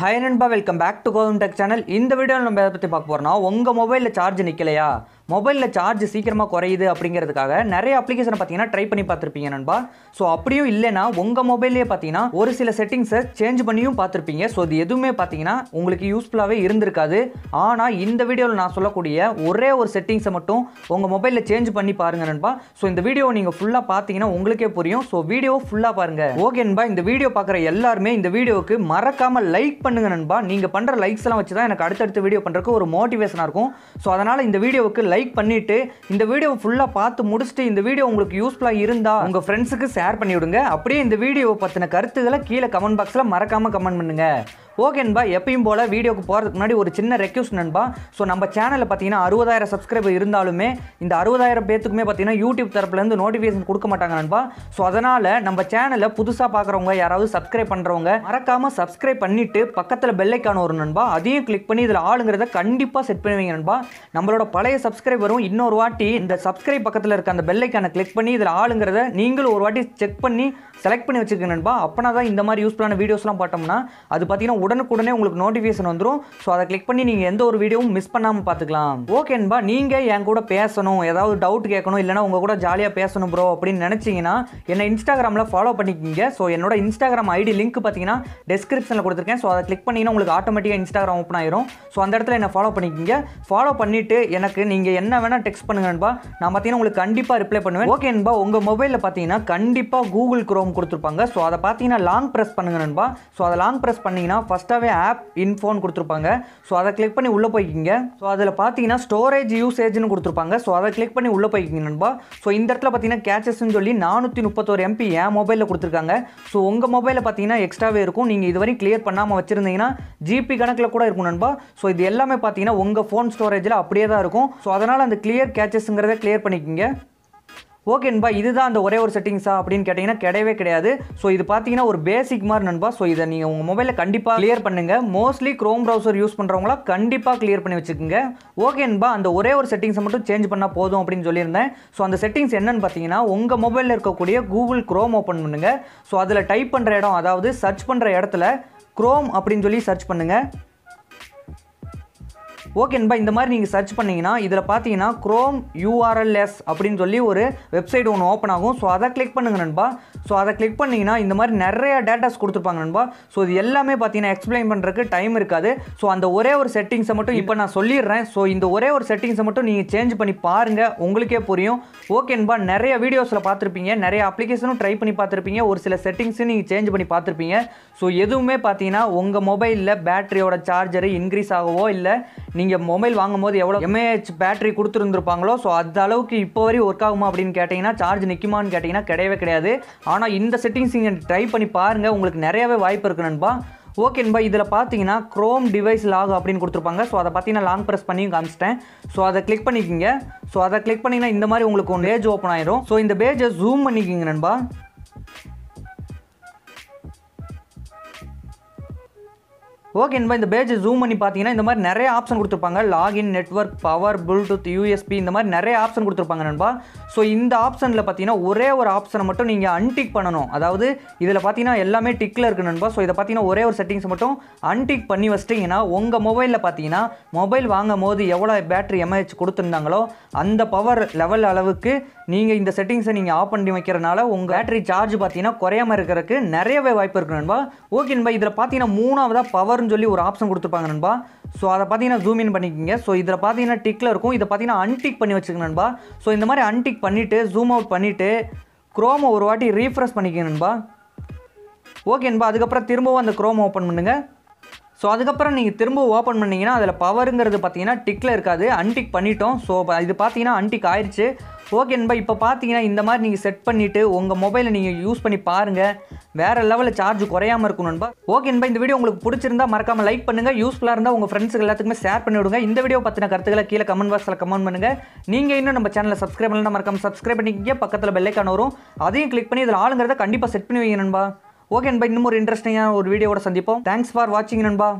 high நண்பா welcome back to Gotham tech channel இந்த வீடியோவில் நம்ம எதை பற்றி பார்க்க போகிறோம்னா உங்கள் மொபைலில் சார்ஜ் நிற்கலையா மொபைலில் சார்ஜ் சீக்கிரமாக குறையுது அப்படிங்கிறதுக்காக நிறைய அப்ளிகேஷனை பார்த்தீங்கன்னா ட்ரை பண்ணி பார்த்துருப்பீங்க நண்பா ஸோ அப்படியும் இல்லைனா உங்கள் மொபைல்லே பார்த்தீங்கன்னா ஒரு சில செட்டிங்ஸை சேஞ்ச் பண்ணியும் பார்த்துருப்பீங்க ஸோ இது எதுவுமே பார்த்தீங்கன்னா உங்களுக்கு யூஸ்ஃபுல்லாகவே இருந்திருக்காது ஆனால் இந்த வீடியோவில் நான் சொல்லக்கூடிய ஒரே ஒரு செட்டிங்ஸை மட்டும் உங்கள் மொபைலில் சேஞ்ச் பண்ணி பாருங்கள் நண்பா ஸோ இந்த வீடியோ நீங்கள் ஃபுல்லாக பார்த்தீங்கன்னா உங்களுக்கே புரியும் ஸோ வீடியோ ஃபுல்லாக பாருங்கள் ஓகே நண்பா இந்த வீடியோ பார்க்குற எல்லாருமே இந்த வீடியோவுக்கு மறக்காமல் லைக் பண்ணுங்க நண்பா நீங்கள் பண்ணுற லைக்ஸ்லாம் வச்சு தான் எனக்கு அடுத்தடுத்த வீடியோ பண்ணுறதுக்கு ஒரு மோட்டிவேஷனாக இருக்கும் ஸோ அதனால் இந்த வீடியோவுக்கு லைக் லைக் பண்ணிட்டு இந்த வீடியோவை ஃபுல்லாக பார்த்து முடிச்சுட்டு இந்த வீடியோ உங்களுக்கு யூஸ்ஃபுல்லாக இருந்தால் உங்கள் ஃப்ரெண்ட்ஸுக்கு ஷேர் பண்ணிவிடுங்க அப்படியே இந்த வீடியோவை பற்றின கருத்துக்களை கீழே கமெண்ட் பாக்ஸில் மறக்காமல் கமெண்ட் பண்ணுங்கள் ஓகே நண்பா எப்பயும் போல் வீடியோக்கு போகிறதுக்கு முன்னாடி ஒரு சின்ன ரெக்யூஸ் நண்பா ஸோ நம்ம சேனலில் பார்த்தீங்கன்னா அறுபதாயிரம் சப்ஸ்கிரைபர் இருந்தாலுமே இந்த அறுபதாயிரம் பேத்துக்குமே பார்த்தீங்கன்னா யூடியூப் தரப்புலேருந்து நோட்டிஃபிகேஷன் கொடுக்க மாட்டாங்க நண்பா ஸோ அதனால் நம்ம சேனலை புதுசாக பார்க்குறவங்க யாராவது சப்ஸ்கிரைப் பண்ணுறவங்க மறக்காமல் சப்ஸ்கிரைப் பண்ணிவிட்டு பக்கத்தில் பெல்லைக்கான ஒரு நண்பா அதையும் கிளிக் பண்ணி இதில் ஆளுங்கிறத கண்டிப்பாக செட் பண்ணுவீங்க நண்பா நம்மளோட பழைய சப்ஸ்கிரைபரும் இன்னொரு வாட்டி இந்த சப்ஸ்கிரைப் பக்கத்தில் இருக்க அந்த பெல்லைக்கான கிளிக் பண்ணி இதில் ஆளுங்கிறத நீங்களும் ஒரு வாட்டி செக் பண்ணி செலக்ட் பண்ணி வச்சுக்கோங்க நண்பா அப்போனா தான் இந்த மாதிரி யூஸ்ஃபுல்லான வீடியோஸ்லாம் பார்த்தோம்னா அது பார்த்தீங்கன்னா உடனுக்குடனே உங்களுக்கு நோட்டிஃபிகேஷன் வந்துடும் ஸோ அதை கிளிக் பண்ணி நீங்கள் எந்த ஒரு வீடியோவும் மிஸ் பண்ணாமல் பார்த்துக்கலாம் ஓகேன்பா நீங்கள் என் கூட பேசணும் ஏதாவது டவுட் கேட்கணும் இல்லைனா உங்கள் கூட ஜாலியாக பேசணும் ப்ரோ அப்படின்னு நினச்சிங்கன்னா என்னை இன்ஸ்டாகிராமில் ஃபாலோ பண்ணிக்கிங்க ஸோ என்னோட இன்ஸ்டாகிராம் ஐடி லிங்க் பார்த்தீங்கன்னா டெஸ்கிரிப்ஷனில் கொடுத்துருக்கேன் ஸோ அதை கிளிக் பண்ணிங்கன்னா உங்களுக்கு ஆட்டோமேட்டிக்காக இன்ஸ்டாகிராம் ஓப்பன் ஆயிரும் ஸோ அந்த இடத்துல என்னை ஃபாலோ பண்ணிக்கிங்க ஃபாலோ பண்ணிவிட்டு எனக்கு நீங்கள் என்ன வேணால் டெக்ஸ்ட் பண்ணுங்கன்பா நான் பார்த்தீங்கன்னா உங்களுக்கு கண்டிப்பாக ரிப்ளை பண்ணுவேன் ஓகேன்பா உங்கள் மொபைலில் பார்த்தீங்கன்னா கண்டிப்பாக கூகுள் க்ரோம் கொடுத்துருப்பாங்க ஸோ அதை பார்த்தீங்கன்னா லாங் ப்ரெஸ் பண்ணுங்கன்பா ஸோ அதை லாங் ப்ரெஸ் பண்ணிங்கன்னா ஃபஸ்ட்டாகவே ஆப் இன்ஃபோன் கொடுத்துருப்பாங்க ஸோ அதை கிளிக் பண்ணி உள்ளே போய்க்கிங்க ஸோ அதில் பார்த்தீங்கன்னா ஸ்டோரேஜ் யூசேஜ்னு கொடுத்துருப்பாங்க ஸோ அதை கிளிக் பண்ணி உள்ளே போய்க்கிங்க நண்பா ஸோ இந்த இடத்துல பார்த்தீங்கன்னா கேச்சஸ்னு சொல்லி நானூற்றி முப்பத்தோரு எம்பி என் மொபைலில் கொடுத்துருக்காங்க ஸோ உங்கள் மொபைலில் பார்த்தீங்கன்னா எக்ஸ்ட்ராவே இருக்கும் நீங்கள் இதுவரை கிளியர் பண்ணாமல் வச்சுருந்தீங்கன்னா ஜிபி கணக்கில் கூட இருக்கும் நண்பா ஸோ இது எல்லாமே பார்த்தீங்கன்னா உங்கள் ஃபோன் ஸ்டோரேஜில் அப்படியே தான் இருக்கும் ஸோ அதனால் அந்த கிளியர் கேச்சஸ்ங்கிறத கிளியர் பண்ணிக்கிங்க ஓகே நண்பா இதுதான் அந்த ஒரே ஒரு செட்டிங்ஸா அப்படின்னு கேட்டிங்கன்னா கிடையவே கிடையாது ஸோ இது பார்த்தீங்கன்னா ஒரு பேசிக் மாதிரி நண்பா ஸோ இதை நீங்கள் உங்கள் மொபைலில் கண்டிப்பாக கிளியர் பண்ணுங்கள் மோஸ்ட்லி க்ரோம் ப்ரௌசர் யூஸ் பண்ணுறவங்களா கண்டிப்பாக கிளியர் பண்ணி வச்சுக்கோங்க ஓகே நண்பா அந்த ஒரே ஒரு செட்டிங்ஸை மட்டும் சேஞ்ச் பண்ணால் போதும் அப்படின்னு சொல்லியிருந்தேன் ஸோ அந்த செட்டிங்ஸ் என்னன்னு பார்த்தீங்கன்னா உங்கள் மொபைலில் இருக்கக்கூடிய கூகுள் க்ரோம் ஓப்பன் பண்ணுங்கள் ஸோ அதில் டைப் பண்ணுற இடம் அதாவது சர்ச் பண்ணுற இடத்துல க்ரோம் அப்படின்னு சொல்லி சர்ச் பண்ணுங்கள் ஓகேன்பா இந்த மாதிரி நீங்கள் சர்ச் பண்ணிங்கன்னா இதில் பார்த்தீங்கன்னா க்ரோம் யூஆர்எல்எஸ் அப்படின்னு சொல்லி ஒரு வெப்சைட் ஒன்று ஓப்பன் ஆகும் ஸோ அதை கிளிக் பண்ணுங்க நண்பா ஸோ அதை கிளிக் பண்ணிங்கன்னா இந்த மாதிரி நிறைய டேட்டாஸ் கொடுத்துருப்பாங்க நண்பா ஸோ இது எல்லாமே பார்த்தீங்கன்னா எக்ஸ்பிளைன் பண்ணுறதுக்கு டைம் இருக்காது ஸோ அந்த ஒரே ஒரு செட்டிங்ஸை மட்டும் இப்போ நான் சொல்லிடுறேன் ஸோ இந்த ஒரே ஒரு செட்டிங்ஸை மட்டும் நீங்கள் சேஞ்ச் பண்ணி பாருங்கள் உங்களுக்கே புரியும் ஓகேன்பா நிறைய வீடியோஸில் பார்த்துருப்பீங்க நிறைய அப்ளிகேஷனும் ட்ரை பண்ணி பார்த்துருப்பீங்க ஒரு சில செட்டிங்ஸும் நீங்கள் சேஞ்ச் பண்ணி பார்த்துருப்பீங்க ஸோ எதுவுமே பார்த்தீங்கன்னா உங்கள் மொபைலில் பேட்டரியோட சார்ஜர் இன்க்ரீஸ் ஆகவோ இல்லை நீங்கள் மொபைல் வாங்கும் போது எவ்வளோ எம்ஏஹெச் பேட்டரி கொடுத்துருந்துருப்பாங்களோ ஸோ அந்த அளவுக்கு இப்போ வரையும் ஒர்க் ஆகுமா அப்படின்னு கேட்டிங்கன்னா சார்ஜ் நிற்குமான்னு கேட்டிங்கன்னா கிடையவே கிடையாது ஆனால் இந்த செட்டிங்ஸ் நீங்கள் ட்ரை பண்ணி பாருங்கள் உங்களுக்கு நிறையவே வாய்ப்பு இருக்குது நண்பா ஓகே நண்பா இதில் பார்த்தீங்கன்னா க்ரோம் டிவைஸ் லாக் அப்படின்னு கொடுத்துருப்பாங்க ஸோ அதை நான் லாங் ப்ரெஸ் பண்ணியும் காமிச்சிட்டேன் ஸோ அதை கிளிக் பண்ணிக்கிங்க ஸோ அதை கிளிக் பண்ணிங்கன்னா இந்த மாதிரி உங்களுக்கு ஒன் பேஜ் ஓப்பன் ஆயிரும் ஸோ இந்த பேஜை ஜூம் பண்ணிக்கிங்க நண்பா ஓகே நண்பா இந்த பேஜ் ஜூம் பண்ணி பார்த்தீங்கன்னா இந்த மாதிரி நிறைய ஆப்ஷன் கொடுத்துருப்பாங்க login network power Bluetooth USB இந்த மாதிரி நிறைய ஆப்ஷன் கொடுத்துருப்பாங்க நண்பா ஸோ இந்த ஆப்ஷனில் பார்த்தீங்கன்னா ஒரே ஒரு ஆப்ஷனை மட்டும் நீங்கள் அன்டிக் பண்ணணும் அதாவது இதில் பார்த்தீங்கன்னா எல்லாமே டிக்கில் இருக்குது நண்பா ஸோ இதை பார்த்தீங்கன்னா ஒரே ஒரு செட்டிங்ஸ் மட்டும் அன்டிக் பண்ணி வச்சிட்டிங்கன்னா உங்கள் மொபைலில் பார்த்தீங்கன்னா மொபைல் வாங்கும் போது எவ்வளோ பேட்டரி எம்ஏஹெச் கொடுத்துருந்தாங்களோ அந்த பவர் லெவல் அளவுக்கு நீங்கள் இந்த செட்டிங்ஸை நீங்கள் ஆஃப் பண்ணி வைக்கிறனால உங்கள் பேட்டரி சார்ஜ் பார்த்தீங்கன்னா குறையாமல் இருக்கிறதுக்கு நிறையவே வாய்ப்பு இருக்குது நண்பா ஓகே நண்பா இதில் பார்த்தீங்கன்னா மூணாவதாக பவர் ஆர்னு சொல்லி ஒரு ஆப்ஷன் கொடுத்துருப்பாங்க நண்பா ஸோ அதை பார்த்தீங்கன்னா ஜூம் இன் பண்ணிக்கோங்க ஸோ இதில் பார்த்தீங்கன்னா டிக்கில் இருக்கும் இதை பார்த்தீங்கன்னா அன்டிக் பண்ணி வச்சுக்கோங்க நண்பா ஸோ இந்த மாதிரி அன்டிக் பண்ணிவிட்டு ஜூம் அவுட் பண்ணிவிட்டு குரோமை ஒரு வாட்டி ரீஃப்ரெஷ் பண்ணிக்கங்க நண்பா ஓகே நண்பா அதுக்கப்புறம் திரும்பவும் அந்த க்ரோம் ஓப்பன் பண்ணுங்கள் ஸோ அதுக்கப்புறம் நீங்கள் திரும்ப ஓப்பன் பண்ணிங்கன்னா அதில் பவருங்கிறது பார்த்தீங்கன்னா டிக்கில் இருக்காது அன்டிக் பண்ணிட்டோம் ஸோ இது பார்த்தீங்கன்னா அன்டிக் ஆயிடுச்சு ஓகே நண்பா இப்போ பார்த்தீங்கன்னா இந்த மாதிரி நீங்கள் செட் பண்ணிவிட்டு உங்கள் மொபைலை நீங்கள் யூஸ் பண்ணி பாருங்கள் வேறு லெவலில் சார்ஜ் குறையாமல் இருக்கும் நண்பா ஓகே நண்பா இந்த வீடியோ உங்களுக்கு பிடிச்சிருந்தா மறக்காமல் லைக் பண்ணுங்கள் யூஸ்ஃபுல்லாக இருந்தால் உங்கள் ஃப்ரெண்ட்ஸுக்கு எல்லாத்துக்குமே ஷேர் பண்ணி விடுங்க இந்த வீடியோ பற்றின கருத்துக்களை கீழே கமெண்ட் பாக்ஸில் கமெண்ட் பண்ணுங்கள் நீங்கள் இன்னும் நம்ம சேனலில் சப்ஸ்கிரைப் பண்ணலாம் மறக்காமல் சப்ஸ்கிரைப் பண்ணிக்கிங்க பக்கத்தில் பெல்லைக்கான வரும் அதையும் கிளிக் பண்ணி இதில் ஆளுங்கிறத கண்டிப்பாக செட் பண்ணி வைங்க நண்பா ஓகே நண்பா இன்னும் ஒரு இன்ட்ரெஸ்டிங்கான ஒரு வீடியோட சந்திப்போம் தேங்க்ஸ் ஃபார் வாட்சிங் நண்பா